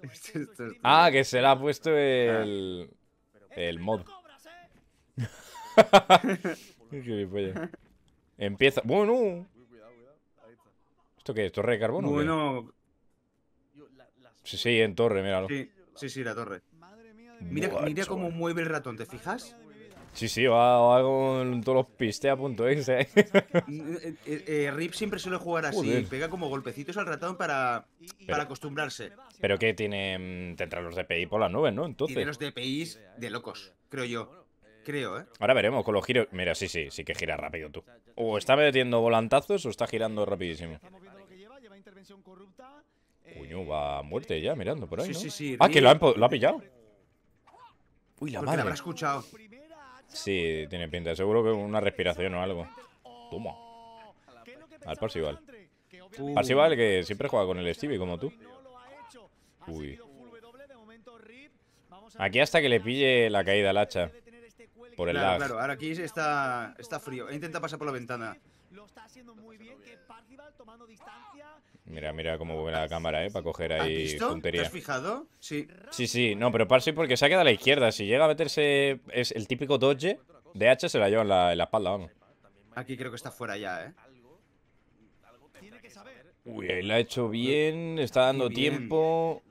Este, este, ah, que se le ha puesto el. El mod. Empieza. Bueno. ¿Esto qué es? ¿Torre de carbono? Bueno. Sí, sí, en torre, míralo. Sí, sí, la torre. Mira, mira cómo mueve el ratón, ¿te fijas? Sí, sí, va, con todos los mm, eh, eh, eh, Rip siempre suele jugar así, pega como golpecitos al ratón para, acostumbrarse. Pero que tiene. Mm, Tendrá los DPI por las nubes, ¿no? Entonces. Tiene los DPIs de locos, creo yo. Creo, ¿eh? Ahora veremos con los giros. Mira, sí, sí, sí que gira rápido tú. O está metiendo volantazos o está girando rapidísimo. Coño, va a muerte ya mirando por ahí. ¿no? Sí, sí, sí. Ah, que lo ha, pillado. Uy, la madre. La habrá escuchado. Sí, tiene pinta. Seguro que una respiración o algo. Toma. Al Parsival. Uh. Parsival que siempre juega con el Stevie, como tú. Uy. Aquí hasta que le pille la caída al hacha. Por el claro, Claro, ahora aquí está, está frío. Intenta pasar por la ventana. Lo está haciendo muy bien. Que tomando distancia. Mira, mira cómo vuelve la ah, cámara, ¿eh? Para coger ahí puntería. ¿Te has fijado? Sí. Sí, sí. No, pero Parsi porque se ha quedado a la izquierda. Si llega a meterse... Es el típico dodge. DH se la lleva en la, espalda, vamos. Aquí creo que está fuera ya, ¿eh? Uy, ahí la ha hecho bien. Está dando tiempo.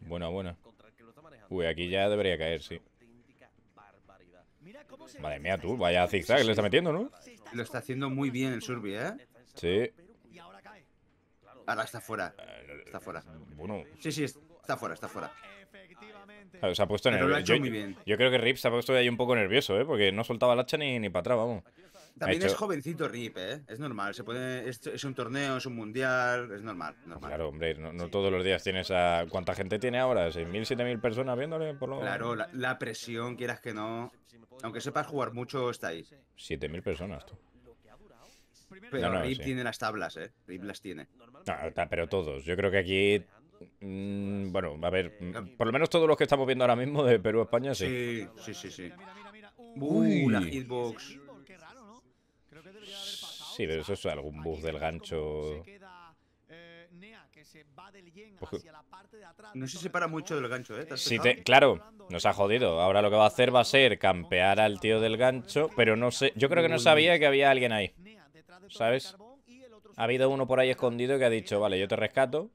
Buena, buena. Uy, aquí ya debería caer, sí. Madre mía, tú, vaya zigzag le está metiendo, ¿no? Lo está haciendo muy bien el Surbi, ¿eh? Sí. Ahora está fuera. Está fuera. Bueno. Sí, sí, está fuera, está fuera. se ha puesto nervioso. Yo, yo, creo que Rip se ha puesto ahí un poco nervioso, ¿eh? Porque no soltaba la hacha ni, ni para atrás, vamos. También es jovencito Rip, ¿eh? Es normal. Se puede... Es, un torneo, es un mundial, es normal. Claro, hombre, no, todos los días tienes a... ¿Cuánta gente tiene ahora? ¿6.000, 7.000 personas viéndole? Por lo... Claro, la, la presión, quieras que no. Aunque sepas jugar mucho, está ahí. 7.000 personas, tú. Pero no, Rip tiene las tablas, ¿eh? Rip las tiene. pero todos. Yo creo que aquí. Mm, bueno, a ver. Eh, mm, eh, por lo menos todos los que estamos viendo ahora mismo de Perú a España, sí. Sí, sí, sí. Uh, Uy, la hitbox. Sí, pero eso es algún bug del gancho. No se separa mucho del gancho, ¿eh? claro, nos ha jodido. Ahora lo que va a hacer va a ser campear al tío del gancho, pero no sé. Yo creo que no sabía que había alguien ahí. ¿Sabes? Ha habido uno por ahí escondido que ha dicho, vale, yo te rescato.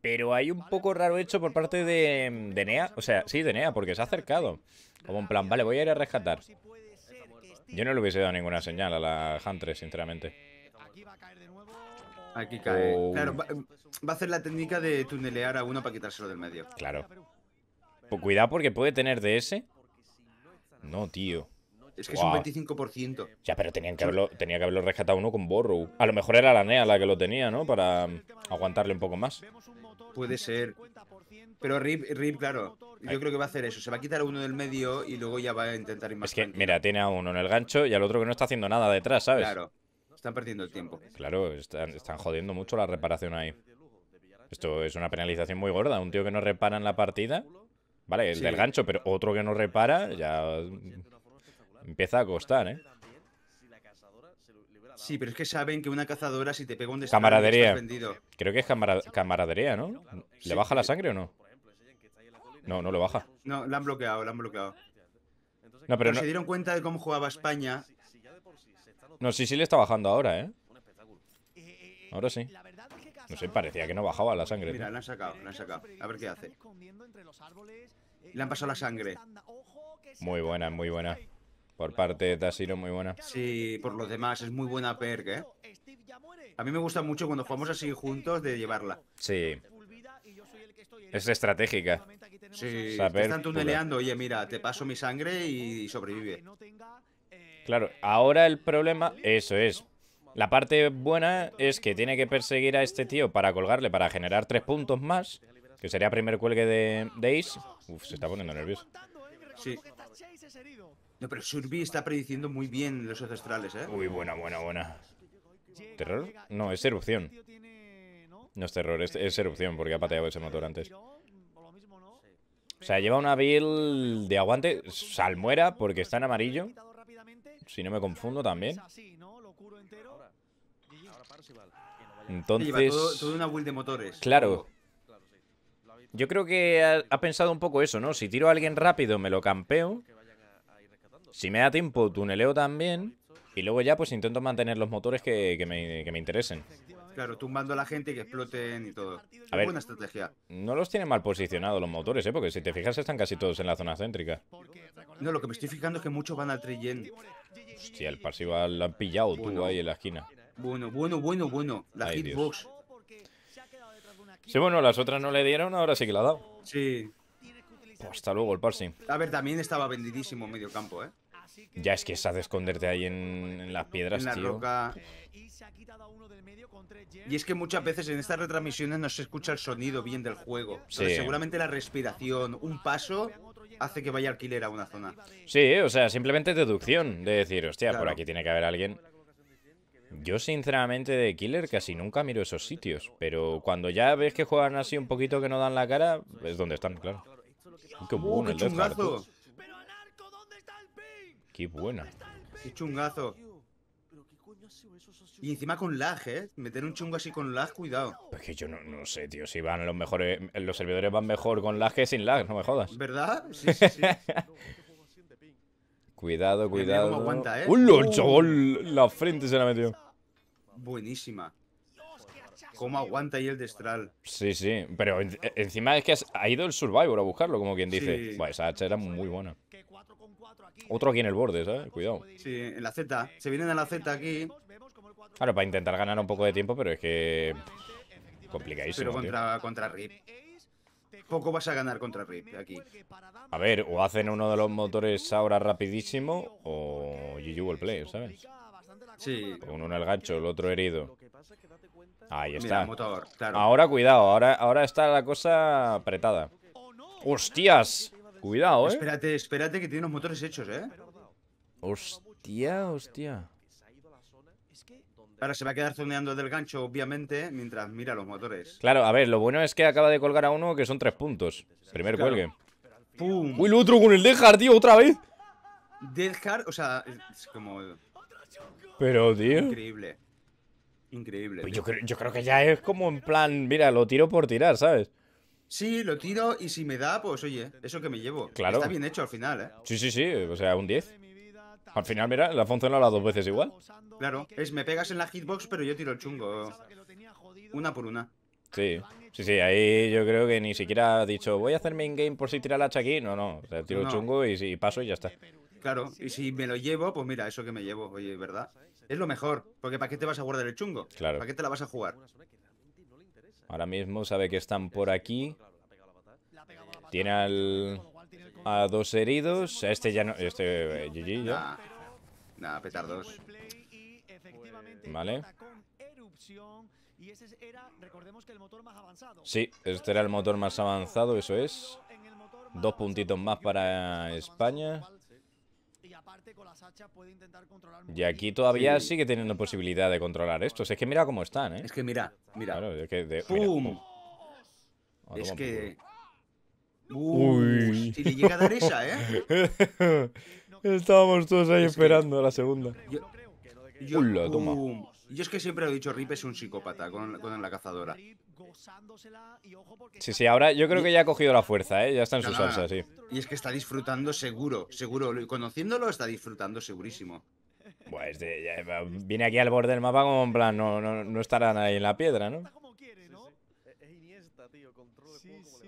Pero hay un poco pues raro hecho por parte de, em, de Nea. O sea, sí, de Nea, porque se ha acercado. Como en plan, vale, voy a ir a rescatar. ¿eh? Yo no le hubiese dado ninguna señal a la Huntress, sinceramente. Eh, aquí cae. Oh. Claro, va, a hacer la técnica de tunelear a uno para quitárselo del medio. Claro. Pues cuidado porque puede tener DS. No, tío. Es que es un 25%. Ya, pero tenían que haberlo, tenía que haberlo rescatado uno con Borrow. A lo mejor era la NEA la que lo tenía, ¿no? Para aguantarle un poco más. Puede ser. Pero Rip, Rip claro, yo creo que va a hacer eso. Se va a quitar a uno del medio y luego ya va a intentar ir más Es que, mira, tiene a uno en el gancho y al otro que no está haciendo nada detrás, ¿sabes? Claro. Están perdiendo el tiempo. Claro, están, jodiendo mucho la reparación ahí. Esto es una penalización muy gorda. Un tío que no repara en la partida. Vale, el del gancho, pero otro que no repara, ya empieza a costar, ¿eh? Sí, pero es que saben que una cazadora, si te pega un disparo, camaradería. Creo que es camaradería, ¿no? ¿Le baja la sangre o no? No, no lo baja. No, la han bloqueado, la han bloqueado. No, pero, no... se dieron cuenta de cómo jugaba España. No, sí, sí le está bajando ahora, ¿eh? Ahora sí. No sé, parecía que no bajaba la sangre. Mira, la han sacado, la han sacado. A ver qué hace. Le han pasado la sangre. Muy buena, muy buena. Por parte de Tassiro, muy buena. Sí, por los demás, es muy buena perk, ¿eh? A mí me gusta mucho cuando jugamos así juntos de llevarla. Sí. Es estratégica. Sí, Saber, están tuneleando, oye, mira, te paso mi sangre y sobrevive. Claro, ahora el problema, eso es. La parte buena es que tiene que perseguir a este tío para colgarle, para generar tres puntos más, que sería primer cuelgue de, de Ace. Uf, se está poniendo nervioso. Sí. No, pero Surbi está prediciendo muy bien los ancestrales, ¿eh? Uy, buena, buena, buena. ¿Terror? No, es erupción. No es terror, es, erupción, porque ha pateado ese motor antes. O sea, lleva una build de aguante Salmuera, porque está en amarillo Si no me confundo también Entonces... todo, una build de motores Claro Yo creo que ha, pensado un poco eso, ¿no? Si tiro a alguien rápido me lo campeo si me da tiempo, tuneleo también. Y luego ya pues intento mantener los motores que, me, interesen. Claro, tumbando a la gente y que exploten y todo. A ver, buena estrategia. No los tienen mal posicionados los motores, ¿eh? Porque si te fijas están casi todos en la zona céntrica. No, lo que me estoy fijando es que muchos van al Trillen. Hostia, el Parsi la han pillado tú ahí en la esquina. Bueno, bueno, bueno, bueno. La hitbox. Sí, bueno, las otras no le dieron, ahora sí que la ha dado. Sí. Pues hasta luego el Parsi. A ver, también estaba vendidísimo medio campo, ¿eh? Ya es que es hace esconderte ahí en, las piedras, en tío. Roca. Y es que muchas veces en estas retransmisiones no se escucha el sonido bien del juego. seguramente la respiración, un paso, hace que vaya alquiler a una zona. Sí, o sea, simplemente deducción de decir, hostia, por aquí tiene que haber alguien. Yo sinceramente de Killer casi nunca miro esos sitios, pero cuando ya ves que juegan así un poquito que no dan la cara, es donde están, claro. Uh, qué, bueno, Qué buena. Qué chungazo. Y encima con lag, ¿eh? Meter un chungo así con lag, cuidado. Es que yo no, sé, tío, si van los mejores... Los servidores van mejor con lag que sin lag, no me jodas. ¿Verdad? Sí, sí, sí. cuidado, cuidado. Cómo ¿eh? chaval! La frente se la metió. Buenísima. Cómo aguanta ahí el destral. Sí, sí. Pero encima es que ha ido el Survivor a buscarlo, como quien dice. Pues esa hacha era muy buena. Otro aquí en el borde, ¿sabes? Cuidado. Sí, en la Z. Eh, Se vienen a la eh, Z aquí. Claro, para intentar ganar un poco de tiempo, pero es que... Complicadísimo, Pero contra, Rip. Poco vas a ganar contra Rip aquí. A ver, o hacen uno de los motores ahora rapidísimo, o GG el play, ¿sabes? Sí. Uno en el gancho, el otro herido. Ahí está. Ahora cuidado, ahora, ahora está la cosa apretada. ¡Hostias! Cuidado, eh. Espérate, espérate, que tiene los motores hechos, eh. Hostia, hostia. Ahora se va a quedar zoneando del gancho, obviamente, mientras mira los motores. Claro, a ver, lo bueno es que acaba de colgar a uno que son tres puntos. Primer cuelgue. ¡Pum! ¡Uy, lo otro con el Dejar, tío! ¡Otra vez! Dejar, o sea, es como... Pero, tío... Increíble. Increíble. Pues yo creo que ya es como en plan, mira, lo tiro por tirar, ¿sabes? Sí, lo tiro y si me da, pues oye, eso que me llevo. Claro. Está bien hecho al final, ¿eh? Sí, sí, sí, o sea, un 10. Al final, mira, la funciona las dos veces igual. Claro, es me pegas en la hitbox, pero yo tiro el chungo. Una por una. Sí, sí, sí, ahí yo creo que ni siquiera ha dicho, voy a hacerme in-game por si tira el hacha aquí. No, no, o sea, tiro el chungo y, y paso y ya está. Claro, y si me lo llevo, pues mira, eso que me llevo, oye, ¿verdad? Es lo mejor, porque ¿para qué te vas a guardar el chungo? Claro. ¿Para qué te la vas a jugar? Ahora mismo sabe que están por aquí. Tiene al, a dos heridos. Este ya no... Este GG ya. Nada, petardos. Vale. Sí, este era el motor más avanzado, eso es. Dos puntitos más para España. Y aquí todavía sigue teniendo posibilidad de controlar estos. Es que mira cómo están, ¿eh? Es que mira, mira. es que Uy. Uy. le llega a dar esa, ¿eh? Estábamos todos ahí esperando a la segunda. Yo... Yo... toma. Yo es que siempre lo he dicho, Rip es un psicópata con, la cazadora. Sí, sí, ahora yo creo que ya ha cogido la fuerza, ¿eh? ya está en sus su sí. Y es que está disfrutando seguro, seguro. conociéndolo está disfrutando segurísimo. Bueno, pues, viene aquí al borde del mapa como en plan, no, no, no estarán ahí en la piedra, ¿no?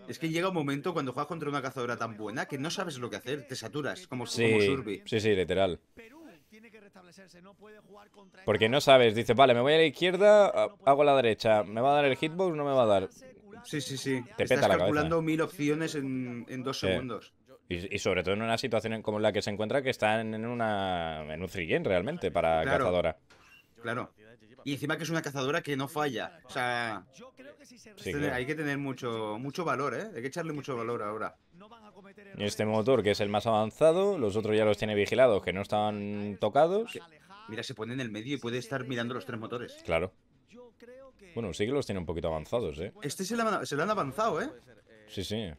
Es que llega un momento cuando juegas contra una cazadora tan buena que no sabes lo que hacer, te saturas, como, si como Surby. Sí, sí, literal. Porque no sabes, dice, vale, me voy a la izquierda, ah, hago la derecha, ¿me va a dar el hitbox no me va a dar? Sí, sí, sí. Estás calculando mil opciones en, dos segundos. Y, sobre todo en una situación como la que se encuentra, que está en, una, en un frigén realmente para cazadora. Claro. Y encima que es una cazadora que no falla. O sea, hay que tener mucho, mucho valor, ¿eh? Hay que echarle mucho valor ahora. Este motor que es el más avanzado, los otros ya los tiene vigilados, que no están tocados. Mira, se pone en el medio y puede estar mirando los tres motores. Claro. Bueno, sí que los tiene un poquito avanzados, ¿eh? Este se lo han, avanzado, ¿eh? Sí, sí.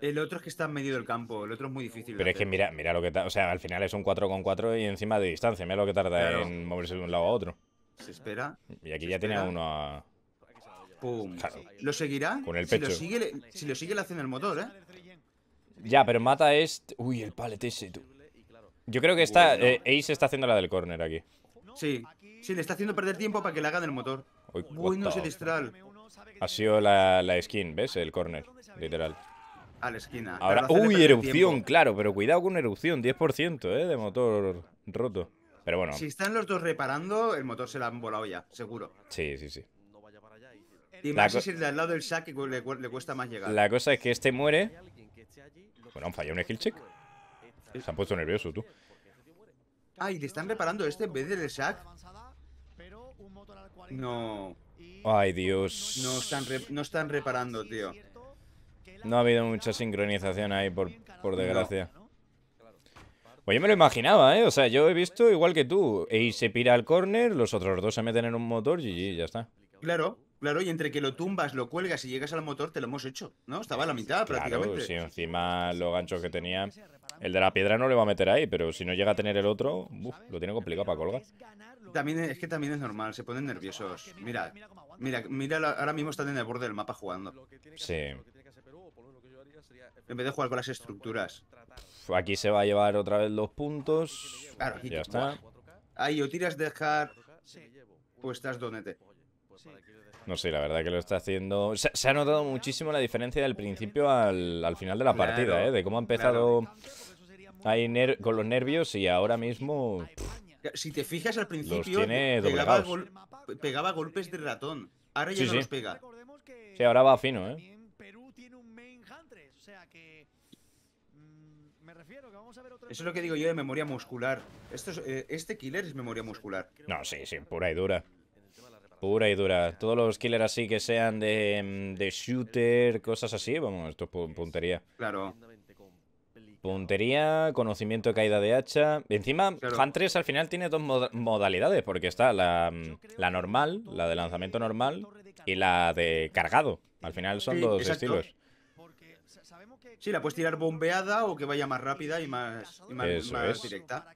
El otro es que está en medio del campo, el otro es muy difícil. Pero es que mira, mira lo que O sea, al final es un 4-4 y encima de distancia. Mira lo que tarda en moverse de un lado a otro. Se espera. Y aquí ya tiene uno a, ¿Lo seguirá? Con el Si lo sigue, le, si hacen el motor, ¿eh? Ya, pero mata este Uy, el palet ese, tú. Yo creo que está, eh, Ace está haciendo la del corner aquí. Sí, sí, le está haciendo perder tiempo para que le hagan el motor. Uy, celestial. Ha sido la, skin, ¿ves? El corner, literal. A la esquina. Ahora, uy, erupción, claro, pero cuidado con erupción, 10%, ¿eh? De motor roto. Pero bueno. Si están los dos reparando, el motor se la han volado ya, seguro. Sí, sí, sí. Y más es el al lado del sack que le, cuesta más llegar. La cosa es que este muere. Bueno, han fallado un skill check. Se han puesto nervioso, tú. ay le están reparando este en vez del sack. No. Ay, Dios. No están, no están reparando, tío. No ha habido mucha sincronización ahí, por, desgracia. Pues yo me lo imaginaba, ¿eh? O sea, yo he visto igual que tú. Y se pira al corner, los otros dos se meten en un motor y ya está. Claro. Claro, y entre que lo tumbas, lo cuelgas y llegas al motor, te lo hemos hecho, ¿no? Estaba a la mitad claro, prácticamente. encima los ganchos que tenía. El de la piedra no le va a meter ahí, pero si no llega a tener el otro, lo tiene complicado para colgar. También es que también es normal, se ponen nerviosos. Mira, mira, mira, ahora mismo están en el borde del mapa jugando. Sí. En vez de jugar con las estructuras. aquí se va a llevar otra vez dos puntos. Claro, aquí ya está. Ahí o tiras de puestas o estás donete. No sé, la verdad que lo está haciendo... Se, ha notado muchísimo la diferencia del principio al, final de la partida, ¿eh? De cómo ha empezado ahí con los nervios y ahora mismo... si te fijas al principio, pegaba, golpes de ratón. Ahora ya no los pega. Sí, ahora va fino, ¿eh? Eso es lo que digo yo de memoria muscular. Esto eh, este killer es memoria muscular. No, sí, sí, pura y dura. Pura y dura. Todos los killers así que sean de, mm, shooter, cosas así, vamos, esto es puntería. Claro. Puntería, conocimiento de caída de hacha. Encima, Huntress al final tiene dos modalidades, porque está la, mm, la, normal, la de lanzamiento normal, y la de cargado. Al final son dos estilos. Sí, la puedes tirar bombeada o que vaya más rápida y más, directa.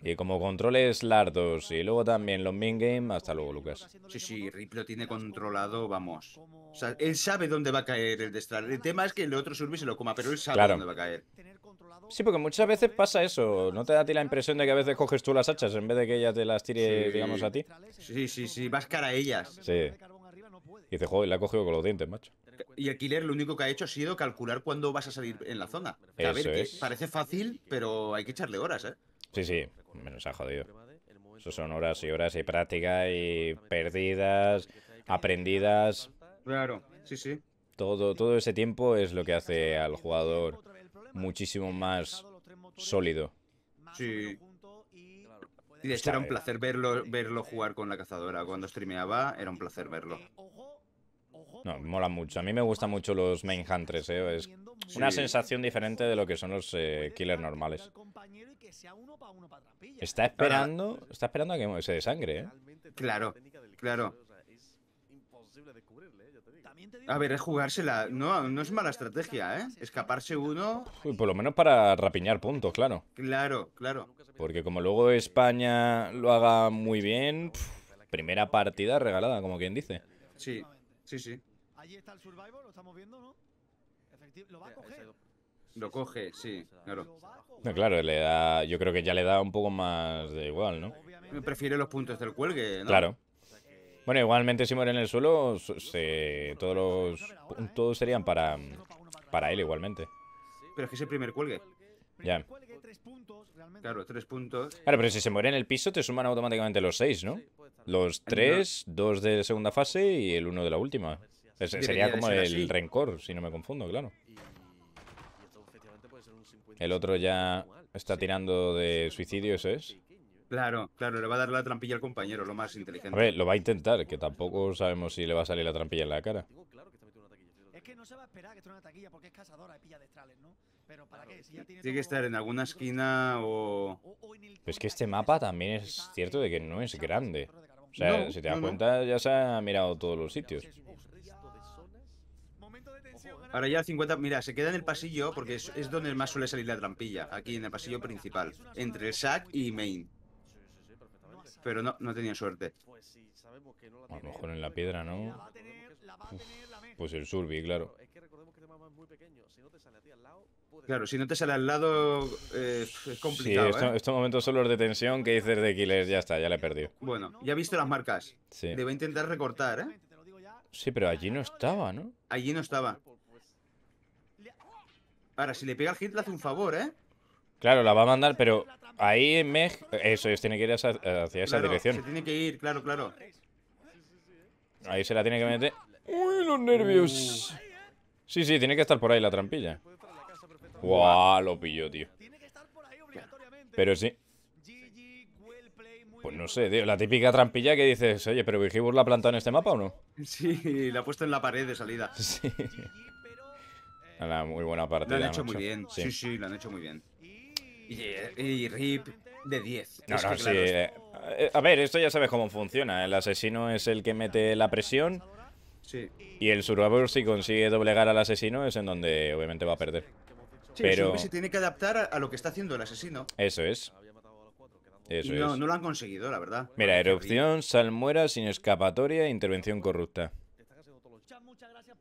Y como controles lardos y luego también los game, hasta luego, Lucas. Sí, sí, Rip lo tiene controlado, vamos. O sea, él sabe dónde va a caer el Destral. El tema es que el otro surbi se lo coma, pero él sabe dónde va a caer. Sí, porque muchas veces pasa eso. ¿No te da a ti la impresión de que a veces coges tú las hachas en vez de que ella te las tire, digamos, a ti? Sí, sí, sí, vas cara a ellas. Sí. Y dice, joder, la ha cogido con los dientes, macho. Y alquiler, lo único que ha hecho ha sido calcular cuándo vas a salir ah, en la zona. a ver, parece fácil, pero hay que echarle horas, ¿eh? Sí, sí, Menos ha jodido. Eso son horas y horas y práctica y perdidas, aprendidas. Claro, sí, sí. Todo, todo ese tiempo es lo que hace al jugador muchísimo más sólido. Sí. Y de hecho era un placer verlo, verlo jugar con la cazadora. Cuando streameaba era un placer verlo. No, mola mucho. A mí me gustan mucho los hunters, ¿eh? Es una sensación diferente de lo que son los eh, killers normales. Está esperando, está esperando a que se sangre, ¿eh? Claro, claro. A ver, es jugársela. No, no es mala estrategia, ¿eh? Escaparse uno... por lo menos para rapiñar puntos, claro. Claro, claro. Porque como luego España lo haga muy bien, primera partida regalada, como quien dice. Sí, sí, sí. Allí está el Survivor, lo estamos viendo, ¿no? lo va a coger. Lo coge, sí, claro. le da, yo creo que ya le da un poco más de igual, ¿no? Prefiere los puntos del cuelgue, ¿no? Claro. Bueno, igualmente si muere en el suelo, se, todos los puntos ¿eh? serían para, ¿eh? para él igualmente. Pero es que es el primer cuelgue. Ya. Claro, tres puntos. Claro, pero si se muere en el piso, te suman automáticamente los seis, ¿no? Los tres, dos de segunda fase y el uno de la última sería como el rencor, si no me confundo, claro. El otro ya está tirando de suicidio, ¿eso es? Claro, claro, le va a dar la trampilla al compañero, lo más inteligente. A ver, lo va a intentar, que tampoco sabemos si le va a salir la trampilla en la cara. Es que no se va a esperar que una taquilla porque es cazadora y pilla de ¿no? Pero ¿para qué? tiene, que estar en alguna esquina o... Es que este mapa también es cierto de que no es grande. O sea, si te das cuenta, ya se ha mirado todos los sitios. Pues, eh. Ahora ya 50... Mira, se queda en el eh. pasillo porque es, donde más suele salir la trampilla. Aquí, en el pasillo principal. Entre el sac y main. Pero no, no tenía suerte. Pues a lo mejor en la piedra, ¿no? pues el surbi, claro. Claro, si no te sale al lado eh, es complicado. Sí, estos momentos son los de tensión que dices de Killers, ya está, ya le he perdido. Bueno, ya he visto las marcas. Sí. a intentar recortar, ¿eh? Sí, pero allí no estaba, ¿no? Allí no estaba. Ahora, si le pega al hit, le hace un favor, ¿eh? Claro, la va a mandar, pero ahí en Meg Eso, ellos tienen que ir hacia, esa dirección. Se tiene que ir, claro, claro. Ahí se la tiene que meter. ¡Uy, los nervios! Uh. Sí, sí, tiene que estar por ahí la trampilla. ¡Guau! lo pilló, tío. Pero sí, pues no sé, la típica trampilla que dices, oye, pero Vigibur la ha plantado en este mapa o no? Sí, la ha puesto en la pared de salida. Sí. muy buena parte. Lo han hecho muy bien, sí. sí, lo han hecho muy bien. Y, RIP de 10. Eh, eh, a ver, esto ya sabes cómo funciona. El asesino es el que mete la presión. Y el survivor, si consigue doblegar al asesino, es en donde obviamente va a perder. Pero... se tiene que adaptar a lo que está haciendo el asesino. Eso es no, no lo han conseguido, la verdad. Mira, erupción, salmuera sin escapatoria, intervención corrupta.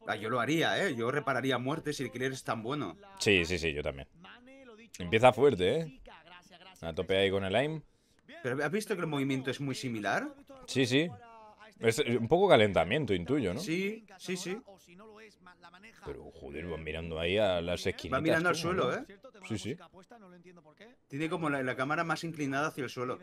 Ah, yo lo haría, ¿eh? Yo repararía muerte si el killer es tan bueno. Sí, sí, sí, yo también. Empieza fuerte, ¿eh? A tope ahí con el aim. ¿Pero has visto que el movimiento es muy similar? Sí, sí. Es eh, un poco calentamiento, intuyo, ¿no? Sí, sí, sí. Pero, joder, van mirando ahí a las esquinas. Van mirando al suelo, ¿eh? Sí, sí. Tiene como la, cámara más inclinada hacia el suelo.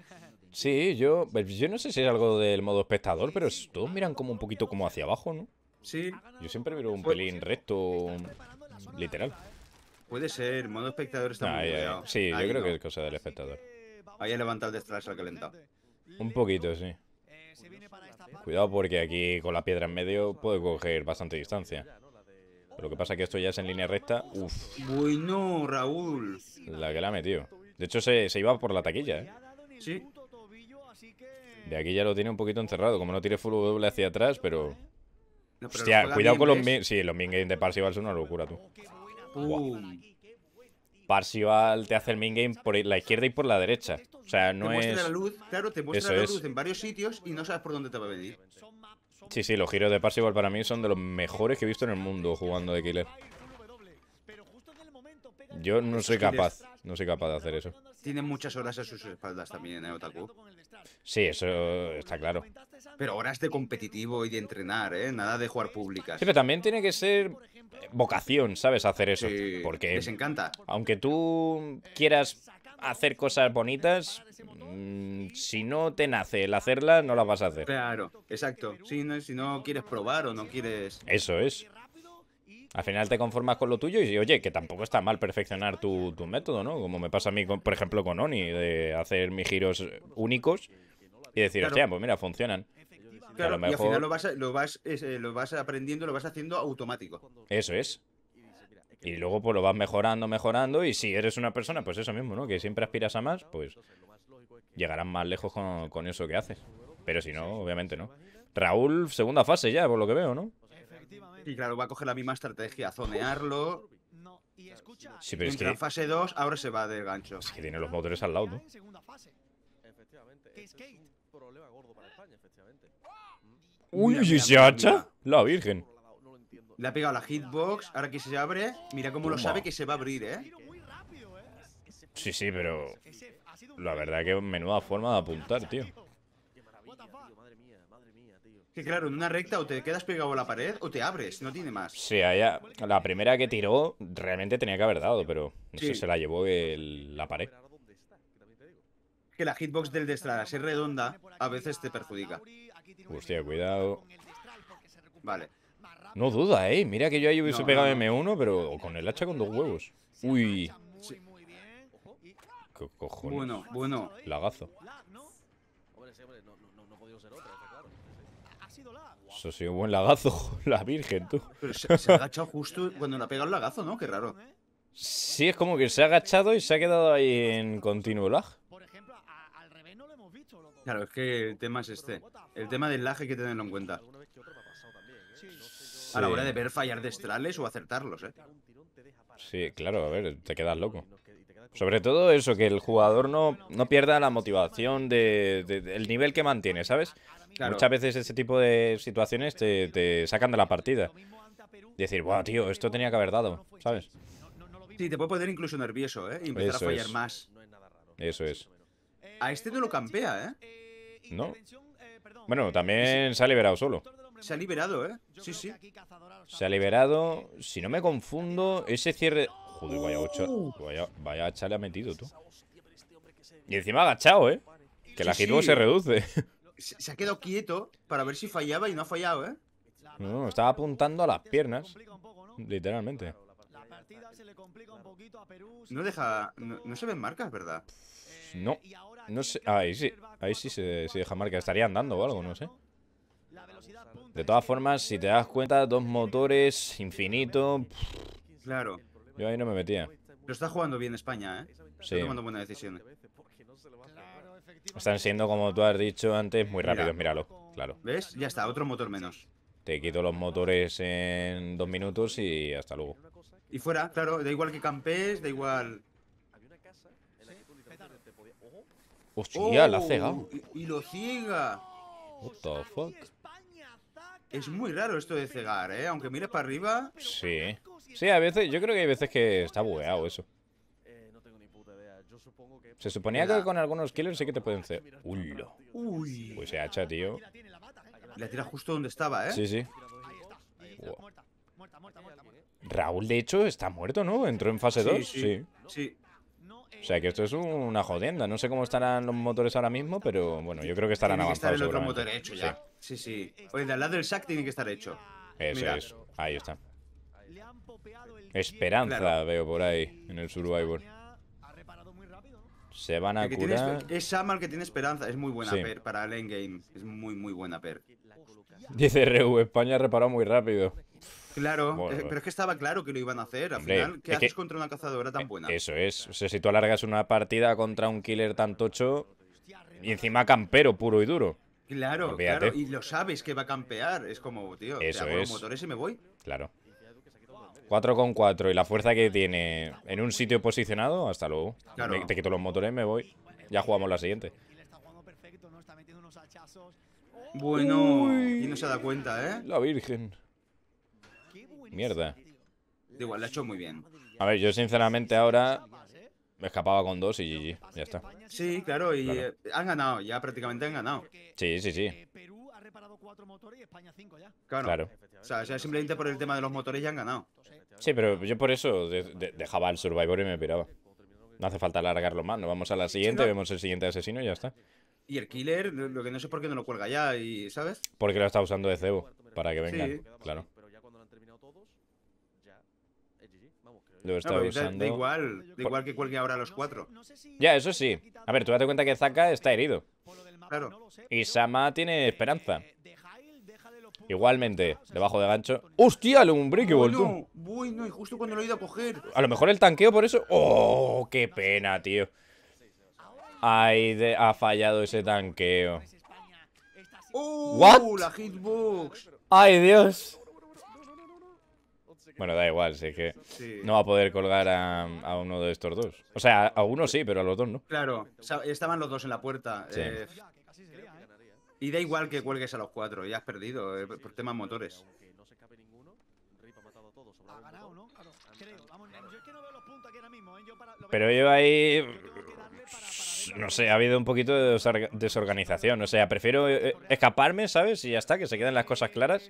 Sí, yo, pues, yo no sé si es algo del modo espectador, pero todos miran como un poquito como hacia abajo, ¿no? Sí. Yo siempre veo un pues, pelín recto, literal. Puede ser, modo espectador está muy Sí, yo creo que es cosa del espectador. Ahí ha levantado el al calentado. Un poquito, sí. Cuidado porque aquí con la piedra en medio puede coger bastante distancia. lo que pasa es que esto ya es en línea recta. Uf. Bueno, Raúl. La que la metió De hecho, se, iba por la taquilla, ¿eh? Sí. De aquí ya lo tiene un poquito encerrado. Como no tiene full doble hacia atrás, pero... Hostia, cuidado con los... Sí, los ming de Parsival son una locura, tú. Parcival te hace el min game por la izquierda y por la derecha. O sea, no te muestra es. te muestra Eso la luz es. en varios sitios y no sabes por dónde te va a venir. Sí, sí, los giros de Parsival para mí son de los mejores que he visto en el mundo jugando de Killer. Yo no soy capaz, no soy capaz de hacer eso tiene muchas horas a sus espaldas también, ¿eh, Otaku? Sí, eso está claro. Pero horas de competitivo y de entrenar, ¿eh? Nada de jugar públicas. Sí, pero también tiene que ser vocación, ¿sabes? Hacer eso. porque. Les encanta. Aunque tú quieras hacer cosas bonitas, mm, si no te nace el hacerlas, no las vas a hacer. Claro, exacto. Si no, si no quieres probar o no quieres. Eso es al final te conformas con lo tuyo y oye, que tampoco está mal perfeccionar tu, método, ¿no? Como me pasa a mí, por ejemplo, con Oni, de hacer mis giros únicos y decir, hostia, pues mira, funcionan. Claro, y al final lo vas, lo, vas, eh, lo vas aprendiendo, lo vas haciendo automático. Eso es. Y luego pues lo vas mejorando, mejorando y si eres una persona, pues eso mismo, ¿no? Que siempre aspiras a más, pues llegarán más lejos con, eso que haces. Pero si no, obviamente no. Raúl, segunda fase ya, por lo que veo, ¿no? Y claro, va a coger la misma estrategia, zonearlo. Sí, pero En fase 2 ahora se va de gancho. Es que tiene los motores al lado, ¿no? Uy, ¿y se hacha? La virgen. Le ha pegado la hitbox, ahora que se abre, mira cómo lo sabe que se va a abrir, ¿eh? Sí, sí, pero... La verdad que menuda forma de apuntar, tío. Que claro, en una recta o te quedas pegado a la pared o te abres, no tiene más. Sí, la primera que tiró realmente tenía que haber dado, pero no sé, se la llevó la pared. Que la hitbox del destral, así redonda, a veces te perjudica. Hostia, cuidado. Vale. No duda, eh. Mira que yo ahí hubiese pegado M1, pero con el hacha con dos huevos. Uy cojones? Bueno, bueno. Lagazo. Eso ha sido un buen lagazo, la virgen, tú. Pero se, ha agachado justo cuando le ha pegado el lagazo, ¿no? Qué raro. Sí, es como que se ha agachado y se ha quedado ahí en continuo lag. Claro, es que el tema es este. El tema del lag hay que tenerlo en cuenta. ¿eh? A la hora de ver fallar destrales o acertarlos, ¿eh? Sí, claro, a ver, te quedas loco. Sobre todo eso, que el jugador no, no pierda la motivación de, del nivel que mantiene, ¿sabes? Muchas veces ese tipo de situaciones te, sacan de la partida. Decir, wow, tío, esto tenía que haber dado, ¿sabes? Sí, te puede poner incluso nervioso, ¿eh? Y empezar a fallar más. Eso es. A este no lo campea, ¿eh? No. Bueno, también se ha liberado solo. Se ha liberado, ¿eh? Sí, sí. Se ha liberado. Si no me confundo, ese cierre vaya ocho. Oh. Vaya, vaya hacha le ha metido, tú. Y encima agachado, ¿eh? Que la sí, se reduce. Se, ha quedado quieto para ver si fallaba y no ha fallado, ¿eh? No, estaba apuntando a las piernas. Literalmente. No deja. No, se ven marcas, ¿verdad? No. No sé. Ahí sí. Ahí sí se, se deja marca Estaría andando o algo, no sé. De todas formas, si te das cuenta, dos motores, infinito. Claro. Yo ahí no me metía. Pero está jugando bien España, ¿eh? Sí. tomando buenas decisiones. Están siendo, como tú has dicho antes, muy rápidos, míralo. Claro. ¿Ves? Ya está, otro motor menos. Te quito los motores en dos minutos y hasta luego. Y fuera, claro, da igual que campes, da igual... Hostia, la ha oh, cegado. Y, lo ciega. What the fuck? Es muy raro esto de cegar, ¿eh? Aunque mires para arriba... Sí. Sí, a veces, yo creo que hay veces que está bugueado eso. Se suponía que con algunos killers sí que te pueden hacer. Uy, Uy. Pues se hacha, tío. La tira justo donde estaba, ¿eh? Sí, sí. Raúl, de hecho, está muerto, ¿no? Entró en fase 2. Sí. O sea que esto es una jodienda. No sé cómo estarán los motores ahora mismo, pero bueno, yo creo que estarán avanzados. Sí, sí. Oye, de al lado del sac tiene que estar hecho. Eso es. Ahí está. Esperanza veo por ahí en el Survivor. Se van a curar. es Samal que tiene esperanza. Es muy buena per para el game Es muy, muy buena per. Dice España ha reparado muy rápido. Claro, eh, pero es que estaba claro que lo iban a hacer. Al final, ¿qué haces contra una cazadora tan eh, buena? Eso es. si tú alargas una partida contra un killer tan tocho y encima campero puro y duro. Claro, claro. Y lo sabes que va a campear. Es como, tío, los motores y me voy. Claro. 4 con 4 y la fuerza que tiene en un sitio posicionado, hasta luego. te quito los motores me voy. Ya jugamos la siguiente. Bueno, y no se da cuenta, ¿eh? La Virgen. Mierda. Igual, la ha hecho muy bien. A ver, yo sinceramente ahora me escapaba con dos y GG, ya está. Sí, claro, y han ganado, ya prácticamente han ganado. Sí, sí, sí cuatro motores y España cinco ya. Claro. O, sea, simplemente por el tema de los motores ya han ganado. Sí, pero yo por eso dejaba el Survivor y me piraba. No hace falta alargarlo más, nos vamos a la siguiente, vemos el siguiente asesino y ya está. Y el killer, lo que no sé por qué no lo cuelga ya, y ¿sabes? Porque lo está usando de cebo, para que venga, claro. Lo está usando. Da, igual, da igual que cuelgue ahora los cuatro. Ya, eso sí. A ver, tú date cuenta que Zaka está herido. Y Sama tiene esperanza. Eh, Igualmente, debajo de gancho. ¡Hostia, lumbre que bueno, y justo cuando lo he a coger. A lo mejor el tanqueo por eso. ¡Oh, qué pena, tío! Ay, ha fallado ese tanqueo. ¡Oh, la hitbox! ¡Ay, Dios! Bueno, da igual, sé que no va a poder colgar a, uno de estos dos. O sea, a uno sí, pero a los dos no. Claro, estaban los dos en la puerta. Eh, y da igual que cuelgues a los cuatro, ya has perdido eh, por temas motores. Pero yo ahí... No sé, ha habido un poquito de desorganización. O sea, prefiero eh, eh, escaparme, ¿sabes? Y ya está, que se queden las cosas claras.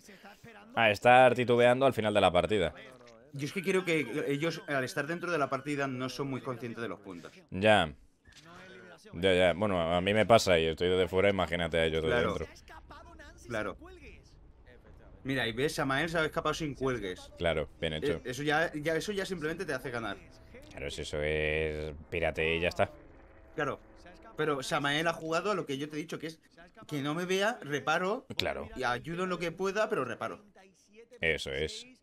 A estar titubeando al final de la partida. Yo es que quiero que ellos, al estar dentro de la partida, no son muy conscientes de los puntos. Ya. Ya, ya. Bueno, a mí me pasa y estoy de fuera, imagínate a ellos claro. dentro. Claro. Mira, y ves, Samael se ha escapado sin cuelgues. Claro, bien hecho. Eh, eso, ya, ya, eso ya simplemente te hace ganar. Claro, si eso es pirate y ya está. Claro. Pero Samael ha jugado a lo que yo te he dicho, que es que no me vea, reparo. Claro. Y ayudo en lo que pueda, pero reparo. Eso es.